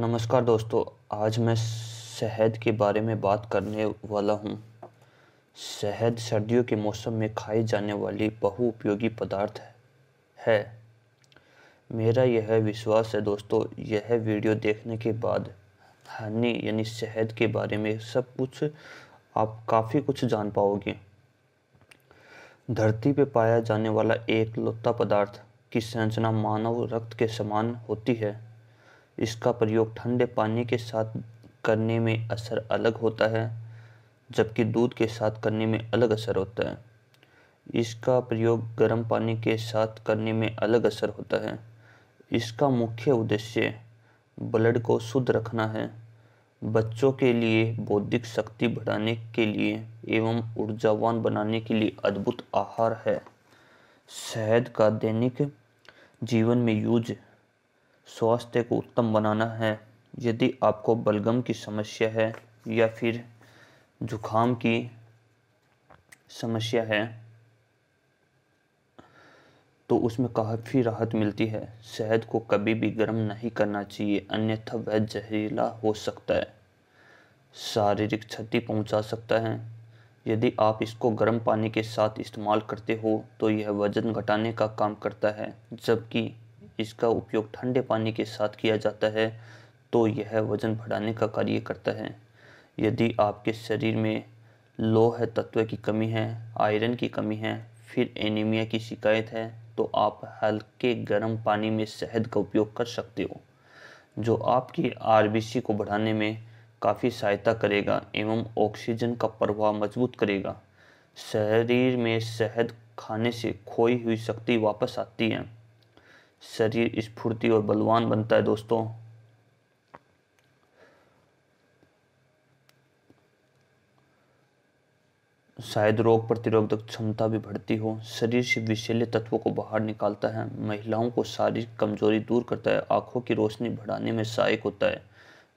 नमस्कार दोस्तों आज मैं शहद के बारे में बात करने वाला हूँ शहद सर्दियों के मौसम में खाई जाने वाली बहुउपयोगी पदार्थ है मेरा यह विश्वास है दोस्तों यह वीडियो देखने के बाद हनी यानी शहद के बारे में सब कुछ आप काफ़ी कुछ जान पाओगे धरती पर पाया जाने वाला एक लोता पदार्थ की संरचना मानव रक्त के समान होती है इसका प्रयोग ठंडे पानी के साथ करने में असर अलग होता है जबकि दूध के साथ करने में अलग असर होता है इसका प्रयोग गर्म पानी के साथ करने में अलग असर होता है इसका मुख्य उद्देश्य ब्लड को शुद्ध रखना है बच्चों के लिए बौद्धिक शक्ति बढ़ाने के लिए एवं ऊर्जावान बनाने के लिए अद्भुत आहार है शहद का दैनिक जीवन में यूज स्वास्थ्य को उत्तम बनाना है यदि आपको बलगम की समस्या है या फिर जुखाम की समस्या है तो उसमें काफ़ी राहत मिलती है शहद को कभी भी गर्म नहीं करना चाहिए अन्यथा वह जहरीला हो सकता है शारीरिक क्षति पहुंचा सकता है यदि आप इसको गर्म पानी के साथ इस्तेमाल करते हो तो यह वज़न घटाने का काम करता है जबकि इसका उपयोग ठंडे पानी के साथ किया जाता है तो यह वज़न बढ़ाने का कार्य करता है यदि आपके शरीर में लोह तत्व की कमी है आयरन की कमी है फिर एनीमिया की शिकायत है तो आप हल्के गर्म पानी में शहद का उपयोग कर सकते हो जो आपकी आर को बढ़ाने में काफ़ी सहायता करेगा एवं ऑक्सीजन का प्रवाह मजबूत करेगा शरीर में शहद खाने से खोई हुई शक्ति वापस आती है शरीर स्फूर्ति और बलवान बनता है दोस्तों शायद रोग प्रतिरोधक क्षमता भी बढ़ती हो शरीर से विषैले तत्वों को बाहर निकालता है महिलाओं को शारीरिक कमजोरी दूर करता है आंखों की रोशनी बढ़ाने में सहायक होता है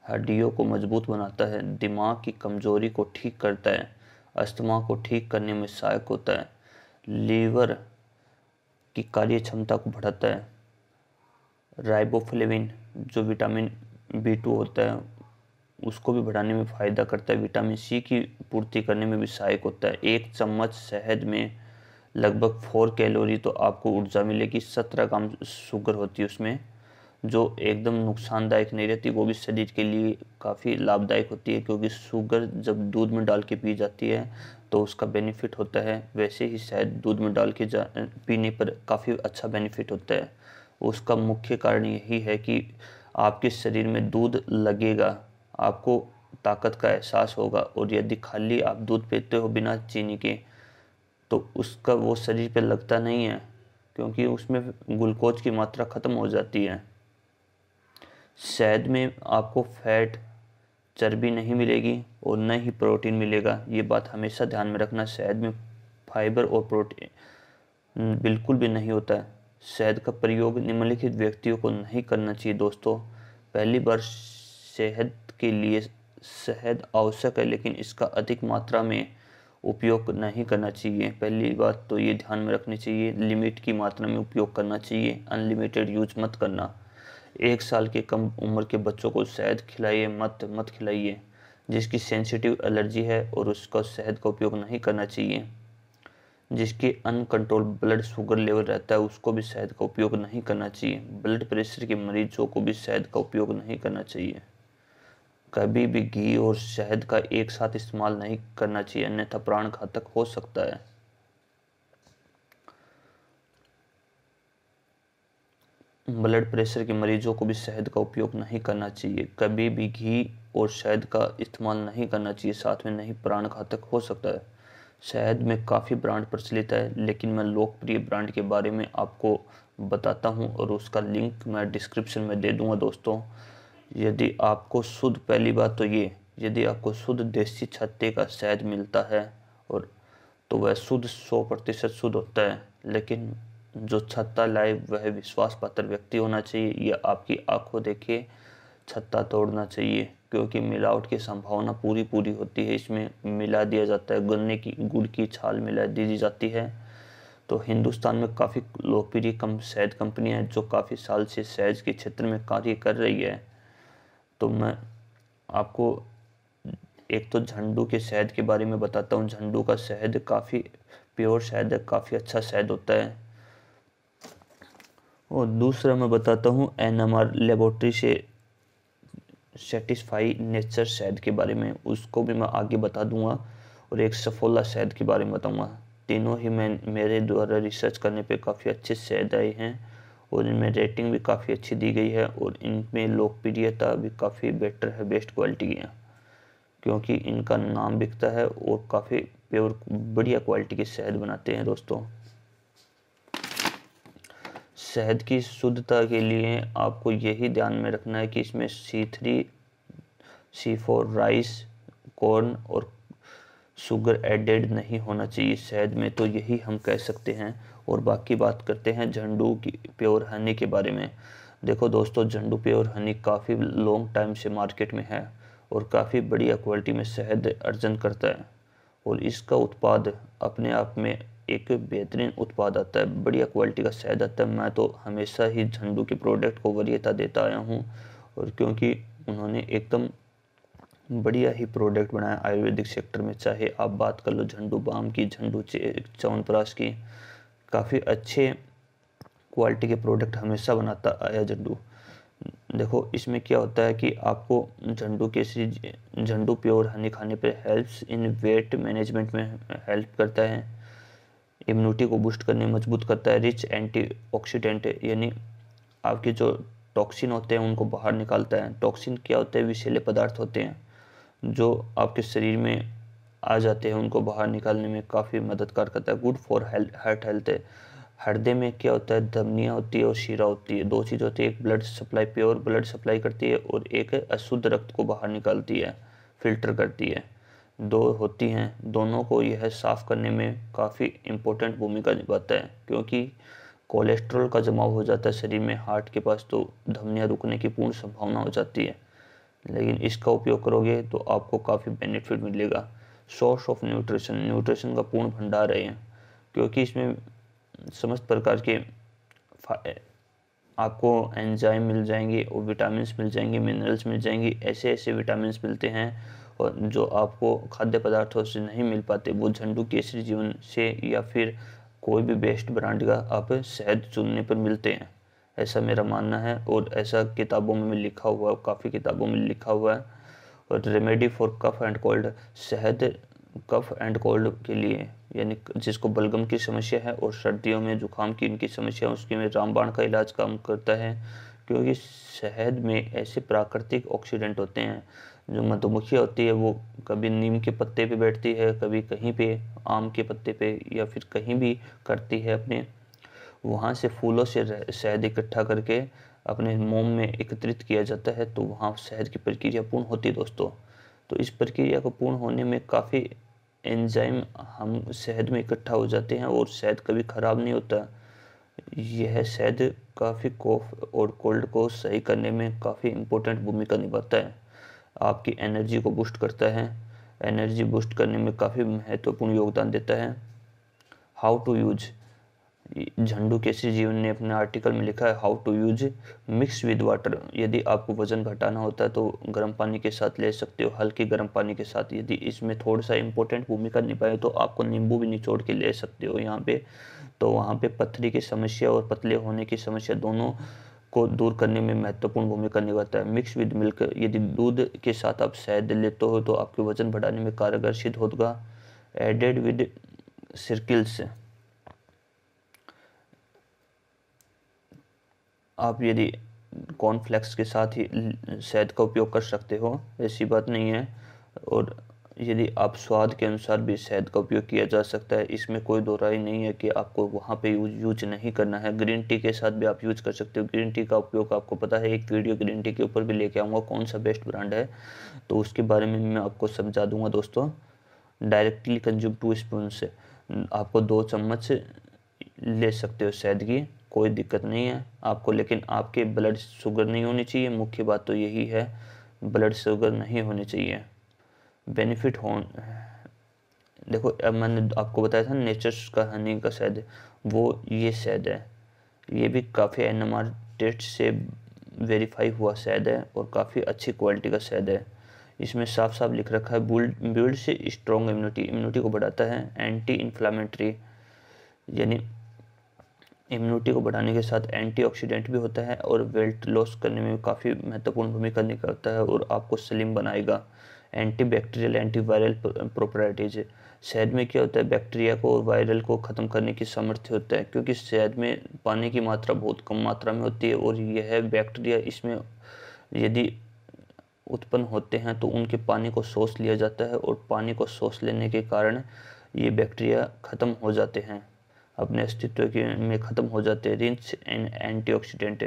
हड्डियों को मजबूत बनाता है दिमाग की कमजोरी को ठीक करता है अस्थमा को ठीक करने में सहायक होता है लीवर की कार्य क्षमता को बढ़ाता है राइबोफ्लेविन जो विटामिन बी टू होता है उसको भी बढ़ाने में फ़ायदा करता है विटामिन सी की पूर्ति करने में भी सहायक होता है एक चम्मच शहद में लगभग फोर कैलोरी तो आपको ऊर्जा मिलेगी सत्रह ग्राम शुगर होती है उसमें जो एकदम नुकसानदायक नहीं रहती वो भी शरीर के लिए काफ़ी लाभदायक होती है क्योंकि शुगर जब दूध में डाल के पी जाती है तो उसका बेनिफिट होता है वैसे ही शायद दूध में डाल के जा पीने पर काफ़ी अच्छा बेनिफिट होता है उसका मुख्य कारण यही है कि आपके शरीर में दूध लगेगा आपको ताकत का एहसास होगा और यदि खाली आप दूध पीते हो बिना चीनी के तो उसका वो शरीर पे लगता नहीं है क्योंकि उसमें ग्लूकोज की मात्रा ख़त्म हो जाती है शहद में आपको फैट चर्बी नहीं मिलेगी और न ही प्रोटीन मिलेगा ये बात हमेशा ध्यान में रखना शहद में फाइबर और प्रोटीन बिल्कुल भी नहीं होता है शहद का प्रयोग निम्नलिखित व्यक्तियों को नहीं करना चाहिए दोस्तों पहली बार शहद के लिए शहद आवश्यक है लेकिन इसका अधिक मात्रा में उपयोग नहीं करना चाहिए पहली बात तो ये ध्यान में रखनी चाहिए लिमिट की मात्रा में उपयोग करना चाहिए अनलिमिटेड यूज मत करना एक साल के कम उम्र के बच्चों को शहद खिलाइए मत मत खिलाइए जिसकी सेंसिटिव एलर्जी है और उसका शहद का उपयोग नहीं करना चाहिए जिसके अनकंट्रोल ब्लड शुगर लेवल रहता है उसको भी शहद का उपयोग नहीं करना चाहिए ब्लड प्रेशर के मरीजों को भी शहद का उपयोग नहीं करना चाहिए कभी भी घी और शहद का एक साथ इस्तेमाल नहीं करना चाहिए अन्यथा प्राण घातक हो सकता है ब्लड प्रेशर के मरीजों को भी शहद का उपयोग नहीं करना चाहिए कभी भी घी और शहद का इस्तेमाल नहीं करना चाहिए साथ में नहीं प्राण घातक हो सकता है शहद में काफ़ी ब्रांड प्रचलित है लेकिन मैं लोकप्रिय ब्रांड के बारे में आपको बताता हूँ और उसका लिंक मैं डिस्क्रिप्शन में दे दूँगा दोस्तों यदि आपको शुद्ध पहली बात तो ये यदि आपको शुद्ध देसी छत्ते का शहद मिलता है और तो वह शुद्ध सौ प्रतिशत शुद्ध होता है लेकिन जो छत्ता लाए वह विश्वास पात्र व्यक्ति होना चाहिए या आपकी आंखों देखे छत्ता तोड़ना चाहिए क्योंकि मिलावट की संभावना पूरी पूरी होती है इसमें मिला दिया जाता है गन्ने की गुड़ की छाल मिला दी, दी जाती है तो हिंदुस्तान में काफ़ी लोकप्रिय कम शहद कंपनियां हैं जो काफ़ी साल से शहद के क्षेत्र में कार्य कर रही है तो मैं आपको एक तो झंडू के शहद के बारे में बताता हूँ झंडू का शहद काफ़ी प्योर शहद है काफ़ी अच्छा शहद होता है और दूसरा मैं बताता हूँ एन एम आर लेबोरेटरी से सेटिस्फाई नेचर शहद के बारे में उसको भी मैं आगे बता दूंगा और एक सफोला शहद के बारे में बताऊंगा तीनों ही मैं मेरे द्वारा रिसर्च करने पे काफ़ी अच्छे शहद आए हैं और इनमें रेटिंग भी काफ़ी अच्छी दी गई है और इनमें लोकप्रियता भी काफ़ी बेटर है बेस्ट क्वालिटी की क्योंकि इनका नाम बिकता है और काफ़ी प्योर बढ़िया क्वालिटी के शहद बनाते हैं दोस्तों शहद की शुद्धता के लिए आपको यही ध्यान में रखना है कि इसमें C three C four rice corn और शुगर एडेड नहीं होना चाहिए शहद में तो यही हम कह सकते हैं और बाकी बात करते हैं झंडू की प्योर हनी के बारे में देखो दोस्तों झंडू प्योर हनी काफ़ी लॉन्ग टाइम से मार्केट में है और काफ़ी बढ़िया क्वालिटी में शहद अर्जन करता है और इसका उत्पाद अपने आप में एक बेहतरीन उत्पाद आता है बढ़िया क्वालिटी का शहद आता है मैं तो हमेशा ही झंडू के प्रोडक्ट को वरीयता देता आया हूँ और क्योंकि उन्होंने एकदम बढ़िया ही प्रोडक्ट बनाया आयुर्वेदिक सेक्टर में चाहे आप बात कर लो झंडू बाम की झंडू च्यवनप्राश की काफ़ी अच्छे क्वालिटी के प्रोडक्ट हमेशा बनाता आया झंडू देखो इसमें क्या होता है कि आपको झंडू के झंडू प्योर हनी खाने पर हेल्प्स इन वेट मैनेजमेंट में हेल्प करता है इम्यूनिटी को बूस्ट करने में मजबूत करता है रिच एंटीऑक्सीडेंट यानी आपके जो टॉक्सिन होते हैं उनको बाहर निकालता है टॉक्सिन क्या होते हैं विषैले पदार्थ होते हैं जो आपके शरीर में आ जाते हैं उनको बाहर निकालने में काफ़ी मददगार करता है good for health heart health है हृदय में क्या होता है धमनियाँ होती है और शीरा होती है दो चीज़ होती है एक blood supply pure blood supply करती है और एक अशुद्ध रक्त को बाहर निकालती है फिल्टर करती है दो होती हैं दोनों को यह साफ़ करने में काफ़ी इम्पोर्टेंट भूमिका निभाता है क्योंकि कोलेस्ट्रॉल का जमाव हो जाता है शरीर में हार्ट के पास तो धमनियाँ रुकने की पूर्ण संभावना हो जाती है लेकिन इसका उपयोग करोगे तो आपको काफ़ी बेनिफिट मिलेगा सोर्स ऑफ न्यूट्रिशन न्यूट्रिशन का पूर्ण भंडार है क्योंकि इसमें समस्त प्रकार के आपको एंजाइम मिल जाएंगे और विटामिन मिल जाएंगे मिनरल्स मिल जाएंगे ऐसे ऐसे विटामिन मिलते हैं और जो आपको खाद्य पदार्थों से नहीं मिल पाते वो झंडू केसरी जीवन से या फिर कोई भी बेस्ट ब्रांड का आप शहद चुनने पर मिलते हैं ऐसा मेरा मानना है और ऐसा किताबों में लिखा हुआ है काफ़ी किताबों में लिखा हुआ है और remedy for cough and cold शहद कफ एंड कोल्ड के लिए यानी जिसको बलगम की समस्या है और सर्दियों में जुकाम की इनकी समस्या है उसके में रामबाण का इलाज काम करता है क्योंकि शहद में ऐसे प्राकृतिक ऑक्सीडेंट होते हैं जो मधुमक्खी होती है वो कभी नीम के पत्ते पे बैठती है कभी कहीं पे आम के पत्ते पे या फिर कहीं भी करती है अपने वहाँ से फूलों से शहद इकट्ठा करके अपने मोम में एकत्रित किया जाता है तो वहाँ शहद की प्रक्रिया पूर्ण होती है दोस्तों तो इस प्रक्रिया को पूर्ण होने में काफ़ी एंजाइम हम शहद में इकट्ठा हो जाते हैं और शहद कभी ख़राब नहीं होता यह शहद काफ़ी कोफ और कोल्ड को सही करने में काफ़ी इम्पोर्टेंट भूमिका निभाता है आपकी एनर्जी को बूस्ट करता है एनर्जी बूस्ट करने में काफ़ी महत्वपूर्ण तो योगदान देता है हाउ टू यूज झंडू केसी जीवन ने अपने आर्टिकल में लिखा है how to use mix with water यदि आपको वजन घटाना होता है तो गर्म पानी के साथ ले सकते हो हल्के गर्म पानी के साथ यदि इसमें थोड़ा सा इंपॉर्टेंट भूमिका निभाए तो आपको नींबू भी निचोड़ के ले सकते हो यहाँ पे तो वहाँ पे पथरी की समस्या और पतले होने की समस्या दोनों को दूर करने में महत्वपूर्ण भूमिका निभाता है मिक्स विद मिल्क यदि दूध के साथ आप शहद लेते हो तो आपके वजन बढ़ाने में कारगर सिद्ध होगा एडेड विद सर्किल्स आप यदि कॉर्नफ्लेक्स के साथ ही शहद का उपयोग कर सकते हो ऐसी बात नहीं है और यदि आप स्वाद के अनुसार भी शहद का उपयोग किया जा सकता है इसमें कोई दो राय नहीं है कि आपको वहाँ पे यूज यूज नहीं करना है ग्रीन टी के साथ भी आप यूज कर सकते हो ग्रीन टी का उपयोग आपको पता है एक वीडियो ग्रीन टी के ऊपर भी लेके आऊँगा कौन सा बेस्ट ब्रांड है तो उसके बारे में मैं आपको समझा दूंगा दोस्तों डायरेक्टली कंज्यूम टू स्पून से आपको दो चम्मच ले सकते हो शहद की कोई दिक्कत नहीं है आपको लेकिन आपके ब्लड शुगर नहीं होनी चाहिए मुख्य बात तो यही है ब्लड शुगर नहीं होनी चाहिए बेनिफिट हो देखो अब मैंने आपको बताया था नेचर्स का हनी का शायद वो ये शायद है ये भी काफ़ी एन टेस्ट से वेरीफाई हुआ शायद है और काफ़ी अच्छी क्वालिटी का शायद है इसमें साफ साफ लिख रखा है बुल्ड बिल्ड से स्ट्रॉन्ग इम्यूनिटी इम्यूनिटी को बढ़ाता है एंटी इन्फ्लामेटरी यानी इम्यूनिटी को बढ़ाने के साथ एंटीऑक्सीडेंट भी होता है और वेट लॉस करने में काफ़ी महत्वपूर्ण भूमिका निभाता है और आपको स्लिम बनाएगा एंटी बैक्टीरियल वायरल प्रॉपर्टीज़ है शहद में क्या होता है बैक्टीरिया को और वायरल को ख़त्म करने की सामर्थ्य होता है क्योंकि शहद में पानी की मात्रा बहुत कम मात्रा में होती है और यह बैक्टीरिया इसमें यदि उत्पन्न होते हैं तो उनके पानी को सोस लिया जाता है और पानी को सोस लेने के कारण ये बैक्टीरिया ख़त्म हो जाते हैं अपने अस्तित्व के में ख़त्म हो जाते हैं रिंच एंड एंटीऑक्सीडेंट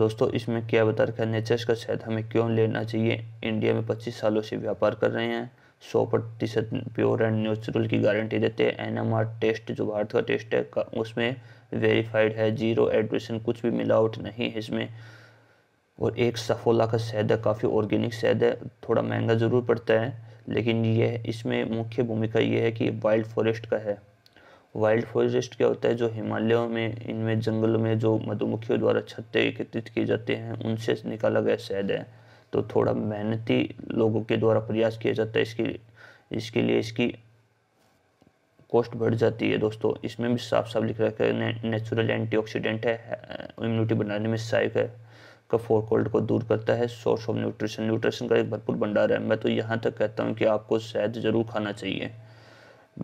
दोस्तों इसमें क्या बता रखा है नेचर्स का शायद हमें क्यों लेना चाहिए इंडिया में 25 सालों से व्यापार कर रहे हैं सौ प्रतिशत प्योर एंड न्यूचुरल की गारंटी देते हैं एन टेस्ट जो भारत का टेस्ट है उसमें वेरीफाइड है जीरो एडमिशन कुछ भी मिलावट नहीं है इसमें और एक सफोला का शहद है काफ़ी ऑर्गेनिक शहद है थोड़ा महंगा ज़रूर पड़ता है लेकिन यह इसमें मुख्य भूमिका यह है कि वाइल्ड फॉरेस्ट का है वाइल्ड फॉरेस्ट क्या होता है जो हिमालयों में इनमें जंगलों में जो मधुमक्खियों द्वारा छत्ते एकत्रित किए जाते हैं उनसे निकाला गया शहद है तो थोड़ा मेहनती लोगों के द्वारा प्रयास किया जाता है इसके इसके लिए इसकी कॉस्ट बढ़ जाती है दोस्तों इसमें भी साफ साफ लिख रखा है ने, नेचुरल एंटीऑक्सीडेंट है इम्यूनिटी बनाने में सहायक है कफ कोल्ड को दूर करता है सोर्स ऑफ न्यूट्रिशन न्यूट्रिशन का एक भरपूर भंडार है मैं तो यहाँ तक कहता हूँ कि आपको शहद ज़रूर खाना चाहिए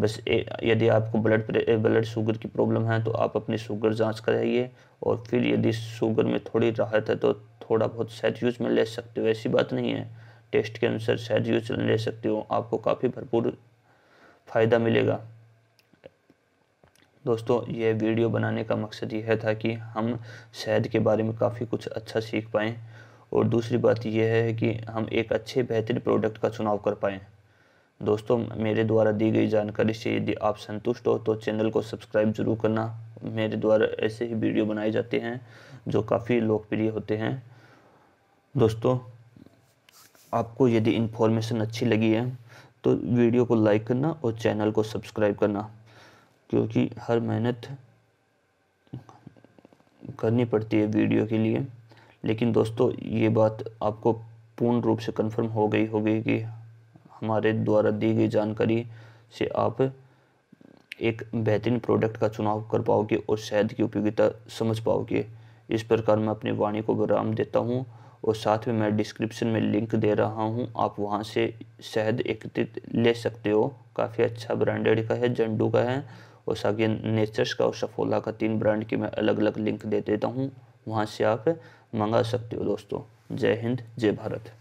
बस यदि आपको ब्लड ब्लड शुगर की प्रॉब्लम है तो आप अपनी शुगर जांच कराइए और फिर यदि शुगर में थोड़ी राहत है तो थोड़ा बहुत शहद यूज में ले सकते हो ऐसी बात नहीं है टेस्ट के अनुसार शहद यूज ले सकते हो आपको काफ़ी भरपूर फ़ायदा मिलेगा दोस्तों यह वीडियो बनाने का मकसद यह था कि हम शहद के बारे में काफ़ी कुछ अच्छा सीख पाएँ और दूसरी बात यह है कि हम एक अच्छे बेहतरीन प्रोडक्ट का चुनाव कर पाएँ दोस्तों मेरे द्वारा दी गई जानकारी से यदि आप संतुष्ट हो तो चैनल को सब्सक्राइब जरूर करना मेरे द्वारा ऐसे ही वीडियो बनाए जाते हैं जो काफ़ी लोकप्रिय होते हैं दोस्तों आपको यदि इन्फॉर्मेशन अच्छी लगी है तो वीडियो को लाइक करना और चैनल को सब्सक्राइब करना क्योंकि हर मेहनत करनी पड़ती है वीडियो के लिए लेकिन दोस्तों ये बात आपको पूर्ण रूप से कंफर्म हो गई होगी कि हमारे द्वारा दी गई जानकारी से आप एक बेहतरीन प्रोडक्ट का चुनाव कर पाओगे और शहद की उपयोगिता समझ पाओगे इस प्रकार मैं अपनी वाणी को विराम देता हूँ और साथ में मैं डिस्क्रिप्शन में लिंक दे रहा हूँ आप वहाँ से शहद एकत्रित ले सकते हो काफ़ी अच्छा ब्रांडेड का है जंडू का है और सागिन नेचर्स का और सफोला का तीन ब्रांड की मैं अलग अलग लिंक दे देता हूँ वहाँ से आप मंगा सकते हो दोस्तों जय हिंद जय भारत